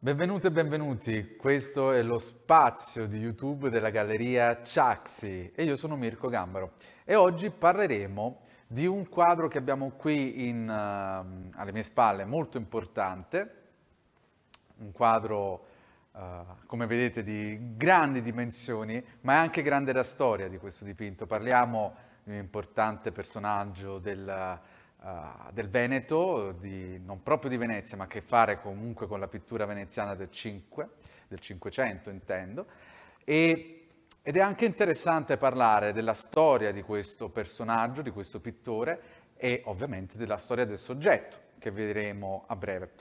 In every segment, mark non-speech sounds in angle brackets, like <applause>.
Benvenute e benvenuti, questo è lo spazio di YouTube della galleria Ciaxi e io sono Mirko Gambaro e oggi parleremo di un quadro che abbiamo qui in, uh, alle mie spalle molto importante un quadro, uh, come vedete, di grandi dimensioni, ma è anche grande la storia di questo dipinto. Parliamo di un importante personaggio del, uh, del Veneto, di, non proprio di Venezia, ma che ha a che fare comunque con la pittura veneziana del 5, del 500 intendo, e ed è anche interessante parlare della storia di questo personaggio, di questo pittore e ovviamente della storia del soggetto che vedremo a breve.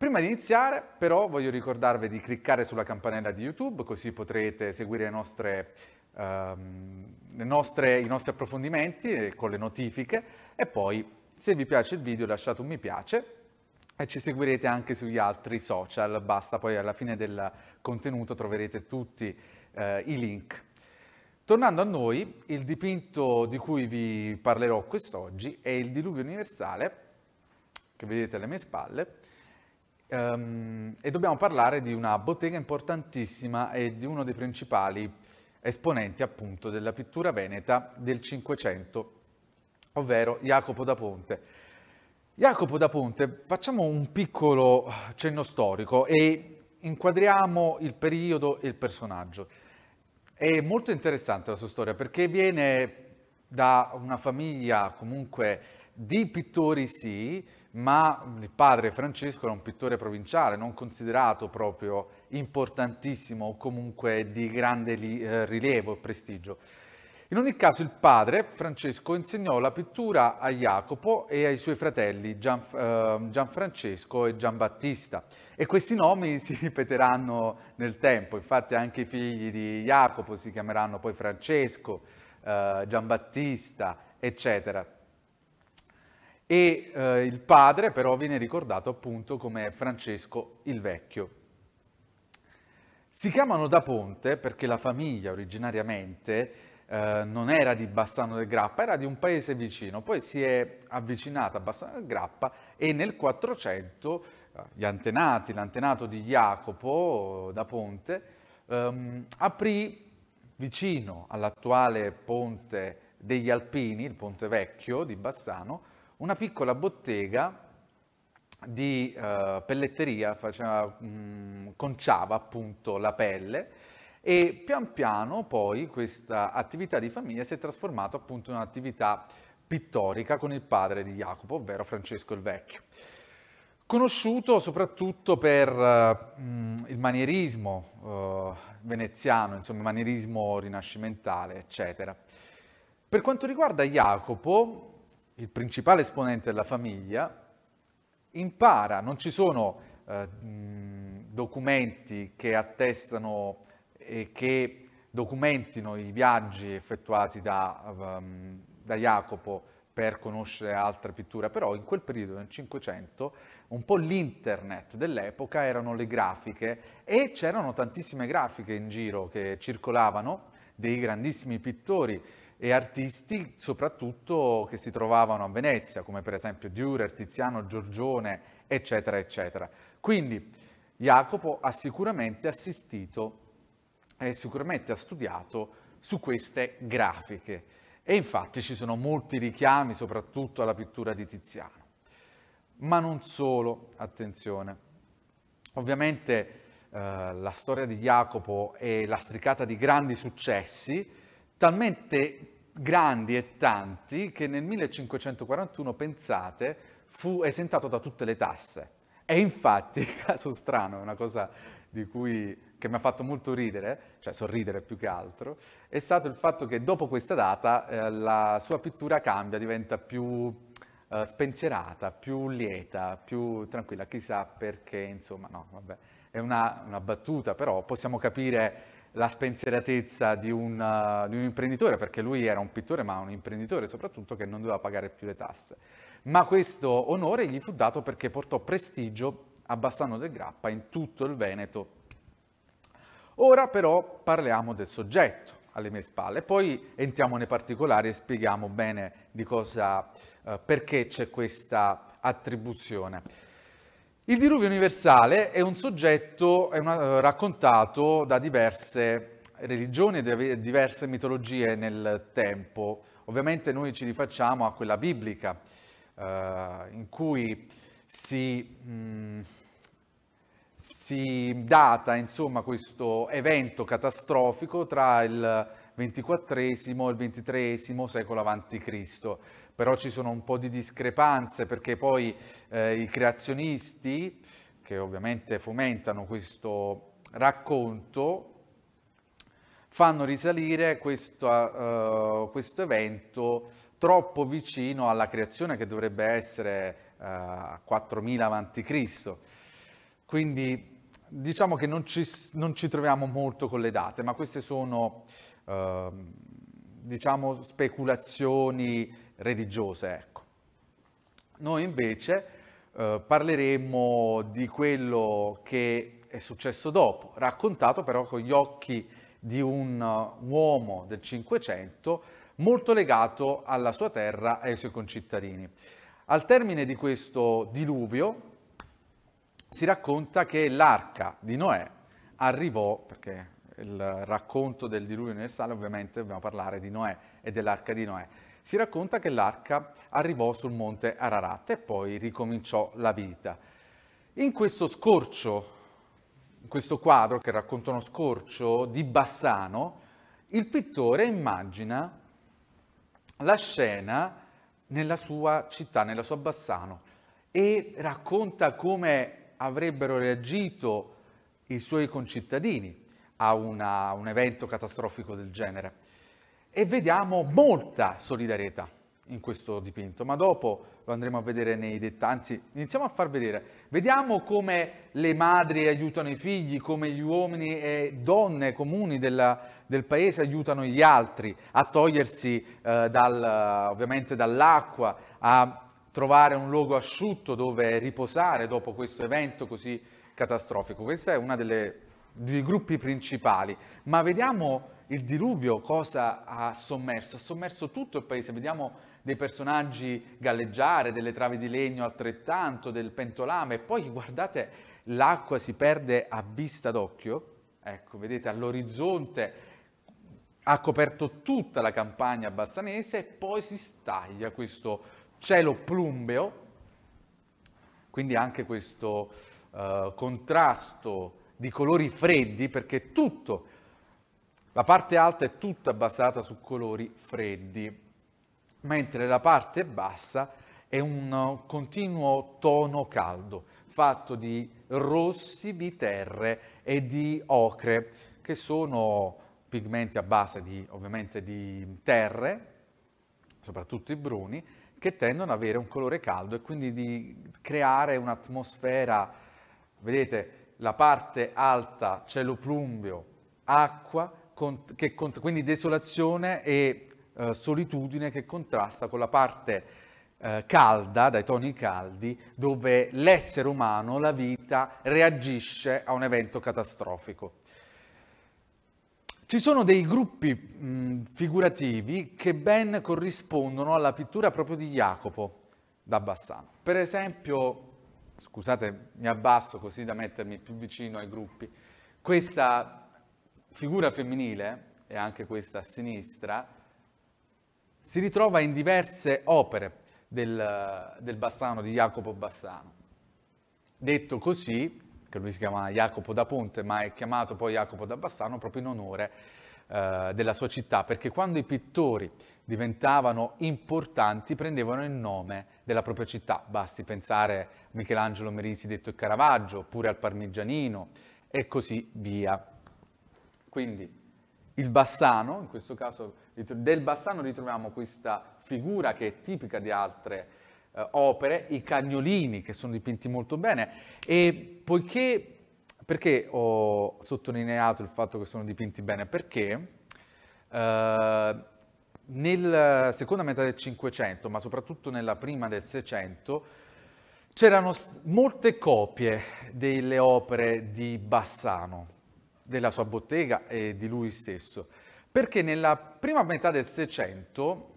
Prima di iniziare però voglio ricordarvi di cliccare sulla campanella di YouTube così potrete seguire nostre, um, nostre, i nostri approfondimenti eh, con le notifiche e poi se vi piace il video lasciate un mi piace e ci seguirete anche sugli altri social, basta poi alla fine del contenuto troverete tutti eh, i link. Tornando a noi, il dipinto di cui vi parlerò quest'oggi è il Diluvio Universale, che vedete alle mie spalle, Um, e dobbiamo parlare di una bottega importantissima e di uno dei principali esponenti appunto della pittura veneta del Cinquecento, ovvero Jacopo da Ponte. Jacopo da Ponte, facciamo un piccolo cenno storico e inquadriamo il periodo e il personaggio. È molto interessante la sua storia perché viene da una famiglia comunque di pittori sì, ma il padre Francesco era un pittore provinciale, non considerato proprio importantissimo o comunque di grande eh, rilievo e prestigio. In ogni caso il padre, Francesco, insegnò la pittura a Jacopo e ai suoi fratelli Gian, eh, Gianfrancesco e Giambattista e questi nomi <laughs> si ripeteranno nel tempo, infatti anche i figli di Jacopo si chiameranno poi Francesco, eh, Giambattista, eccetera e eh, il padre però viene ricordato appunto come Francesco il Vecchio. Si chiamano da Ponte perché la famiglia originariamente eh, non era di Bassano del Grappa, era di un paese vicino, poi si è avvicinata a Bassano del Grappa e nel 400 eh, gli antenati, l'antenato di Jacopo eh, da Ponte, ehm, aprì vicino all'attuale ponte degli Alpini, il ponte vecchio di Bassano, una piccola bottega di eh, pelletteria, faceva, mh, mm, conciava appunto la pelle e pian piano poi questa attività di famiglia si è trasformata appunto in un'attività pittorica con il padre di Jacopo, ovvero Francesco il Vecchio. Conosciuto soprattutto per uh, il manierismo uh, veneziano, insomma manierismo rinascimentale, eccetera. Per quanto riguarda Jacopo, il principale esponente della famiglia, impara, non ci sono eh, documenti che attestano e che documentino i viaggi effettuati da, eh, da Jacopo per conoscere altre pitture, però in quel periodo, nel Cinquecento, un po' l'internet dell'epoca erano le grafiche e c'erano tantissime grafiche in giro che circolavano dei grandissimi pittori e artisti soprattutto che si trovavano a Venezia, come per esempio Dürer, Tiziano, Giorgione, eccetera, eccetera. Quindi Jacopo ha sicuramente assistito e sicuramente ha studiato su queste grafiche e infatti ci sono molti richiami soprattutto alla pittura di Tiziano. Ma non solo, attenzione. Ovviamente eh, la storia di Jacopo è lastricata di grandi successi, talmente grandi e tanti che nel 1541, pensate, fu esentato da tutte le tasse. E infatti, <laughs> caso strano, è una cosa cui, che mi ha fatto molto ridere, cioè sorridere più che altro, è stato il fatto che dopo questa data eh, la sua pittura cambia, diventa più eh, spensierata, più lieta, più tranquilla, chissà perché, insomma, no, vabbè, è una, una battuta, però possiamo capire la spensieratezza di un, eh, di un, imprenditore, perché lui era un pittore, ma un imprenditore soprattutto che non doveva pagare più le tasse. Ma questo onore gli fu dato perché portò prestigio a Bassano del Grappa in tutto il Veneto. Ora però parliamo del soggetto alle mie spalle, poi entriamo nei particolari e spieghiamo bene di cosa, uh, perché c'è questa attribuzione. Il diluvio universale è un soggetto è una, eh, raccontato da diverse religioni e diverse mitologie nel tempo. Ovviamente noi ci rifacciamo a quella biblica eh, in cui si, mh, mm, si data insomma, questo evento catastrofico tra il XXIV e il XXIII secolo a.C però ci sono un po' di discrepanze perché poi eh, i creazionisti, che ovviamente fomentano questo racconto, fanno risalire questo, uh, questo evento troppo vicino alla creazione che dovrebbe essere a uh, 4000 a.C. Quindi diciamo che non ci, non ci, troviamo molto con le date, ma queste sono uh, diciamo speculazioni religiose. Ecco. Noi invece eh, parleremo di quello che è successo dopo, raccontato però con gli occhi di un uh, uomo del Cinquecento molto legato alla sua terra e ai suoi concittadini. Al termine di questo diluvio si racconta che l'arca di Noè arrivò, perché il racconto del diluvio universale ovviamente dobbiamo parlare di Noè e dell'arca di Noè, si racconta che l'arca arrivò sul monte Ararat e poi ricominciò la vita. In questo scorcio, in questo quadro che racconta uno scorcio di Bassano, il pittore immagina la scena nella sua città, nella sua Bassano, e racconta come avrebbero reagito i suoi concittadini a una, un evento catastrofico del genere e vediamo molta solidarietà in questo dipinto, ma dopo lo andremo a vedere nei dettagli, anzi iniziamo a far vedere, vediamo come le madri aiutano i figli, come gli uomini e donne comuni della, del paese aiutano gli altri a togliersi eh, dal, ovviamente dall'acqua, a trovare un luogo asciutto dove riposare dopo questo evento così catastrofico. Questo è uno dei gruppi principali, ma vediamo il diluvio cosa ha sommerso? Ha sommerso tutto il paese. Vediamo dei personaggi galleggiare, delle travi di legno altrettanto, del pentolame. poi guardate, l'acqua si perde a vista d'occhio. Ecco, vedete all'orizzonte ha coperto tutta la campagna bassanese e poi si staglia questo cielo plumbeo. Quindi anche questo eh, contrasto di colori freddi perché tutto la parte alta è tutta basata su colori freddi, mentre la parte bassa è un eh, continuo tono caldo, fatto di rossi, di terre e di ocre, che sono pigmenti a base di, ovviamente di terre, soprattutto i bruni, che tendono ad avere un colore caldo e quindi di creare un'atmosfera, vedete, la parte alta cielo plumbeo, acqua, che, quindi desolazione e eh, solitudine che contrasta con la parte eh, calda, dai toni caldi, dove l'essere umano, la vita, reagisce a un evento catastrofico. Ci sono dei gruppi mh, figurativi che ben corrispondono alla pittura proprio di Jacopo da Bassano. Per esempio, scusate, mi abbasso così da mettermi più vicino ai gruppi, questa figura femminile, e anche questa a sinistra, si ritrova in diverse opere del, del Bassano, di Jacopo Bassano. Detto così, che lui si chiama Jacopo da Ponte, ma è chiamato poi Jacopo da Bassano proprio in onore eh, della sua città, perché quando i pittori diventavano importanti prendevano il nome della propria città. Basti pensare a Michelangelo Merisi detto il Caravaggio, oppure al Parmigianino e così via. Quindi il Bassano, in questo caso del Bassano ritroviamo questa figura che è tipica di altre eh, opere, i cagnolini che sono dipinti molto bene e poiché, perché ho sottolineato il fatto che sono dipinti bene? Perché eh, nella seconda metà del Cinquecento, ma soprattutto nella prima del Seicento, c'erano molte copie delle opere di Bassano, della sua bottega e di lui stesso, perché nella prima metà del Seicento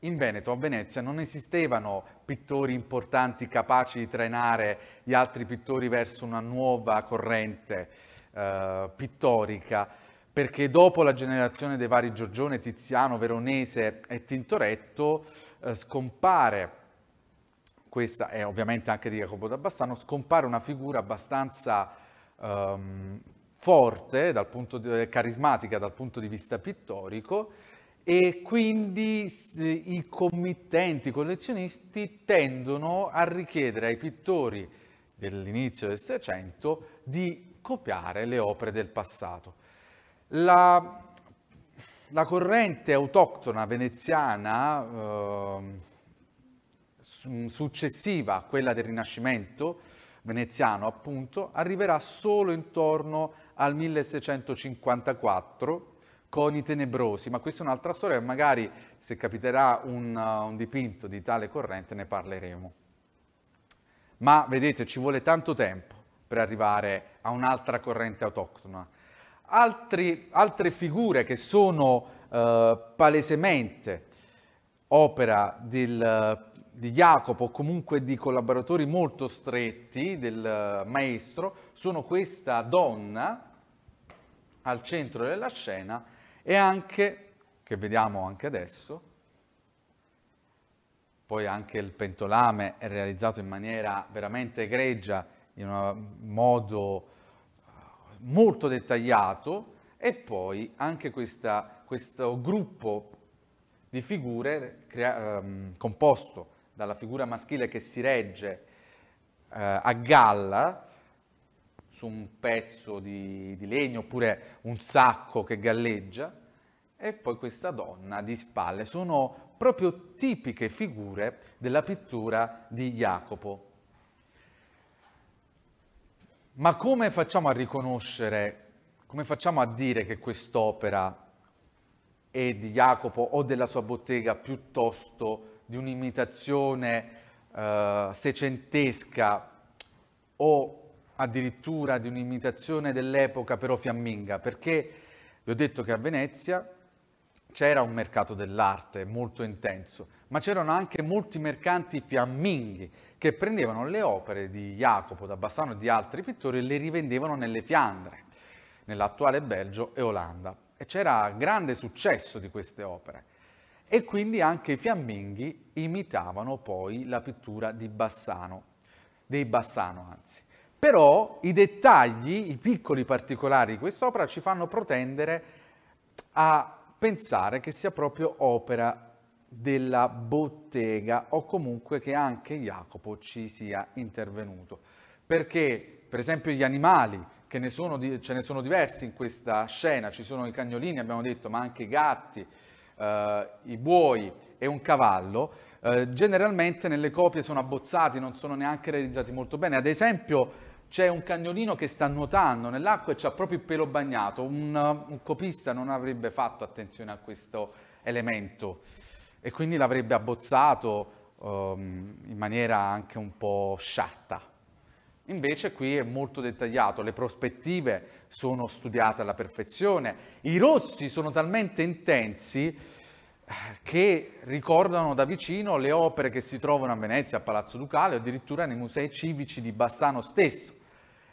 in Veneto, a Venezia, non esistevano pittori importanti capaci di trainare gli altri pittori verso una nuova corrente eh, pittorica, perché dopo la generazione dei vari Giorgione, Tiziano, Veronese e Tintoretto eh, scompare, questa è ovviamente anche di Jacopo da Bassano, scompare una figura abbastanza ehm, forte, dal punto di, eh, carismatica dal punto di vista pittorico e quindi eh, i committenti, i collezionisti tendono a richiedere ai pittori dell'inizio del Seicento di copiare le opere del passato. La, la corrente autoctona veneziana eh, successiva a quella del Rinascimento veneziano appunto arriverà solo intorno al 1654 con i tenebrosi, ma questa è un'altra storia, magari se capiterà un, uh, un dipinto di tale corrente ne parleremo. Ma vedete, ci vuole tanto tempo per arrivare a un'altra corrente autoctona. Altri, altre figure che sono eh, palesemente opera del, uh, di Jacopo o comunque di collaboratori molto stretti del uh, maestro sono questa donna al centro della scena e anche, che vediamo anche adesso, poi anche il pentolame è realizzato in maniera veramente egregia, in un modo eh, molto dettagliato, e poi anche questa, questo gruppo di figure crea- ehm, composto dalla figura maschile che si regge eh, a galla su un pezzo di, di legno oppure un sacco che galleggia e poi questa donna di spalle. Sono proprio tipiche figure della pittura di Jacopo. Ma come facciamo a riconoscere, come facciamo a dire che quest'opera è di Jacopo o della sua bottega piuttosto di un'imitazione eh, secentesca o addirittura di un'imitazione dell'epoca però fiamminga, perché vi ho detto che a Venezia c'era un mercato dell'arte molto intenso, ma c'erano anche molti mercanti fiamminghi che prendevano le opere di Jacopo da Bassano e di altri pittori e le rivendevano nelle Fiandre, nell'attuale Belgio e Olanda. E c'era grande successo di queste opere. E quindi anche i fiamminghi imitavano poi la pittura di Bassano, dei Bassano anzi. Però i dettagli, i piccoli particolari di quest'opera ci fanno protendere a pensare che sia proprio opera della bottega o comunque che anche Jacopo ci sia intervenuto. Perché per esempio gli animali, che ne di, ce ne sono diversi in questa scena, ci sono i cagnolini abbiamo detto, ma anche i gatti, eh, i buoi e un cavallo, eh, generalmente nelle copie sono abbozzati, non sono neanche realizzati molto bene. Ad esempio c'è un cagnolino che sta nuotando nell'acqua e c'ha proprio il pelo bagnato. Un, eh, un copista non avrebbe fatto attenzione a questo elemento e quindi l'avrebbe abbozzato um, in maniera anche un po' sciatta. Invece qui è molto dettagliato, le prospettive sono studiate alla perfezione, i rossi sono talmente intensi che ricordano da vicino le opere che si trovano a Venezia, a Palazzo Ducale o addirittura nei musei civici di Bassano stesso.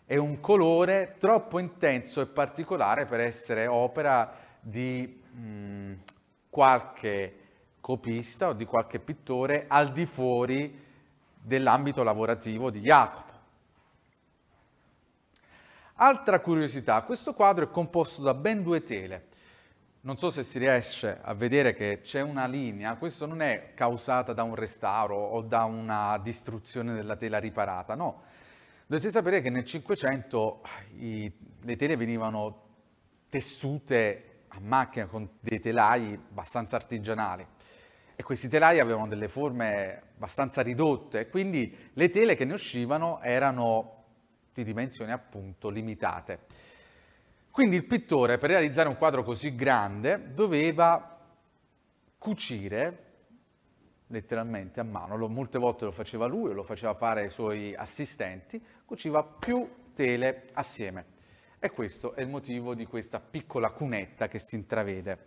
È un colore troppo intenso e particolare per essere opera di mh, mm, qualche copista o di qualche pittore al di fuori dell'ambito lavorativo di Jacopo. Altra curiosità, questo quadro è composto da ben due tele non so se si riesce a vedere che c'è una linea, questo non è causata da un restauro o da una distruzione della tela riparata, no. Dovete sapere che nel Cinquecento le tele venivano tessute a macchina con dei telai abbastanza artigianali e questi telai avevano delle forme abbastanza ridotte, quindi le tele che ne uscivano erano di dimensioni appunto limitate. Quindi il pittore per realizzare un quadro così grande doveva cucire letteralmente a mano, lo, molte volte lo faceva lui, lo faceva fare i suoi assistenti, cuciva più tele assieme. E questo è il motivo di questa piccola cunetta che si intravede.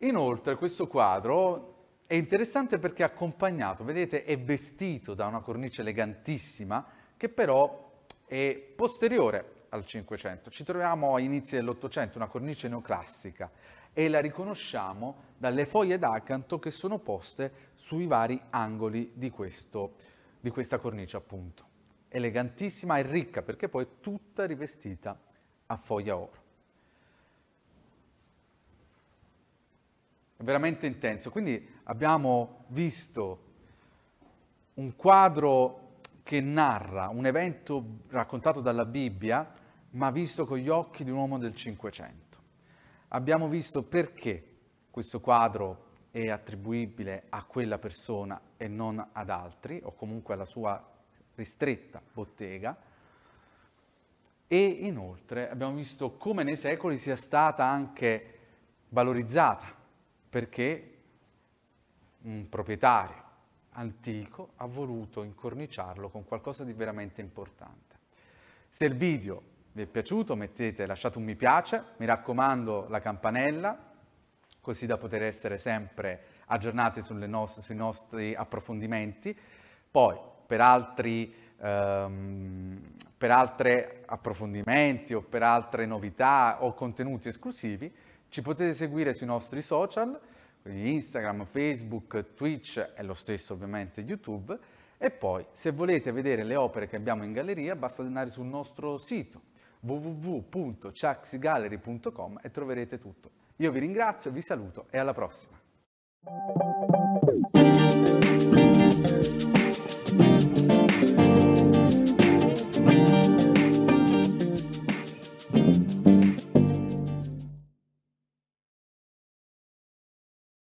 Inoltre questo quadro è interessante perché è accompagnato, vedete, è vestito da una cornice elegantissima che però e posteriore al 500. Ci troviamo a inizi dell'Ottocento, una cornice neoclassica, e la riconosciamo dalle foglie d'acanto che sono poste sui vari angoli di, questo, di questa cornice, appunto. Elegantissima e ricca, perché poi è tutta rivestita a foglia oro. È veramente intenso. Quindi abbiamo visto un quadro che narra un evento raccontato dalla Bibbia, ma visto con gli occhi di un uomo del Cinquecento. Abbiamo visto perché questo quadro è attribuibile a quella persona e non ad altri, o comunque alla sua ristretta bottega, e inoltre abbiamo visto come nei secoli sia stata anche valorizzata, perché un proprietario antico ha voluto incorniciarlo con qualcosa di veramente importante. Se il video vi è piaciuto mettete, lasciate un mi piace, mi raccomando la campanella, così da poter essere sempre aggiornati nost- sui nostri approfondimenti. Poi per altri ehm, per altri approfondimenti o per altre novità o contenuti esclusivi ci potete seguire sui nostri social quindi Instagram, Facebook, Twitch e lo stesso ovviamente YouTube. E poi, se volete vedere le opere che abbiamo in galleria, basta andare sul nostro sito www.chaxigallery.com e troverete tutto. Io vi ringrazio, vi saluto e alla prossima!